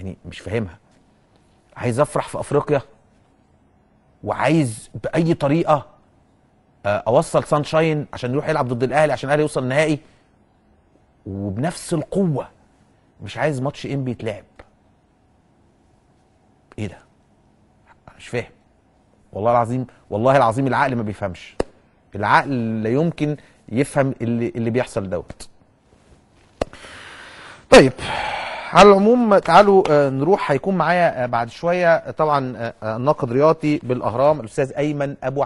يعني مش فاهمها عايز افرح في افريقيا وعايز باي طريقه آه، اوصل سانشاين عشان يروح يلعب ضد الاهلي عشان الاهلي يوصل نهائي وبنفس القوه مش عايز ماتش ام بيتلعب ايه ده مش فاهم والله العظيم والله العظيم العقل ما بيفهمش العقل لا يمكن يفهم اللي اللي بيحصل دوت طيب على العموم تعالوا آه، نروح هيكون معايا آه، بعد شويه آه، طبعا الناقد رياضي بالاهرام الاستاذ ايمن ابو